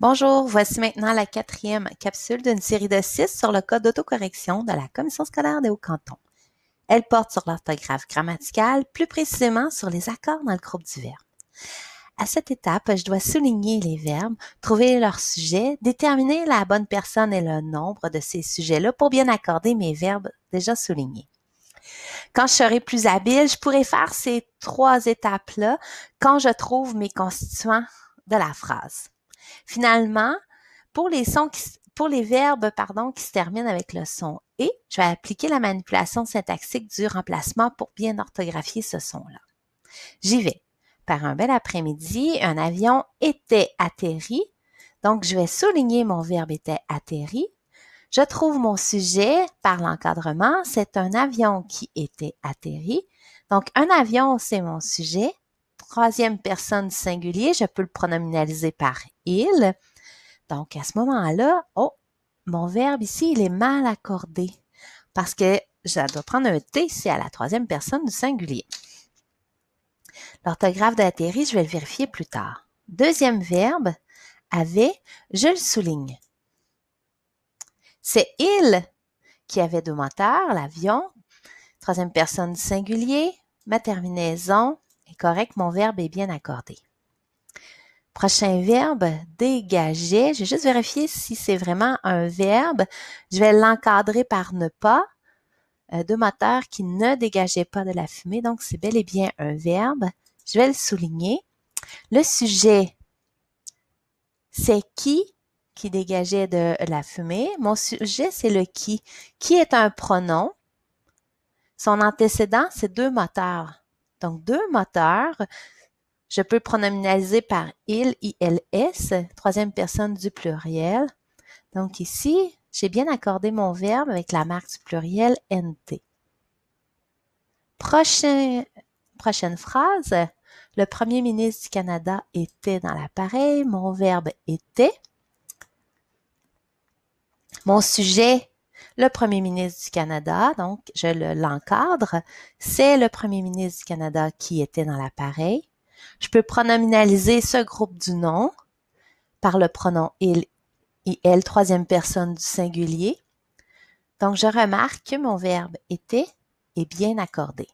Bonjour, voici maintenant la quatrième capsule d'une série de six sur le code d'autocorrection de la Commission scolaire des Hauts-Cantons. Elle porte sur l'orthographe grammaticale, plus précisément sur les accords dans le groupe du verbe. À cette étape, je dois souligner les verbes, trouver leur sujet, déterminer la bonne personne et le nombre de ces sujets-là pour bien accorder mes verbes déjà soulignés. Quand je serai plus habile, je pourrai faire ces trois étapes-là quand je trouve mes constituants de la phrase. Finalement, pour les pour les verbes, pardon, qui se terminent avec le son et, je vais appliquer la manipulation syntaxique du remplacement pour bien orthographier ce son-là. J'y vais. Par un bel après-midi, un avion était atterri. Donc, je vais souligner mon verbe était atterri. Je trouve mon sujet par l'encadrement. C'est un avion qui était atterri. Donc, un avion, c'est mon sujet troisième personne singulier, je peux le pronominaliser par il. Donc, à ce moment-là, oh, mon verbe ici, il est mal accordé parce que je dois prendre un T, ici à la troisième personne du singulier. L'orthographe de la je vais le vérifier plus tard. Deuxième verbe, avait, je le souligne. C'est il qui avait deux moteurs, l'avion. Troisième personne du singulier, ma terminaison, est correct, mon verbe est bien accordé. Prochain verbe, dégager. Je vais juste vérifier si c'est vraiment un verbe. Je vais l'encadrer par ne pas. Euh, deux moteurs qui ne dégageaient pas de la fumée, donc c'est bel et bien un verbe. Je vais le souligner. Le sujet, c'est qui qui dégageait de la fumée. Mon sujet, c'est le qui. Qui est un pronom. Son antécédent, c'est deux moteurs. Donc, deux moteurs. Je peux pronominaliser par il, ils, troisième personne du pluriel. Donc ici, j'ai bien accordé mon verbe avec la marque du pluriel NT. prochaine phrase. Le premier ministre du Canada était dans l'appareil. Mon verbe était. Mon sujet le premier ministre du Canada, donc je l'encadre, c'est le premier ministre du Canada qui était dans l'appareil. Je peux pronominaliser ce groupe du nom par le pronom il et elle, troisième personne du singulier. Donc, je remarque que mon verbe était est bien accordé.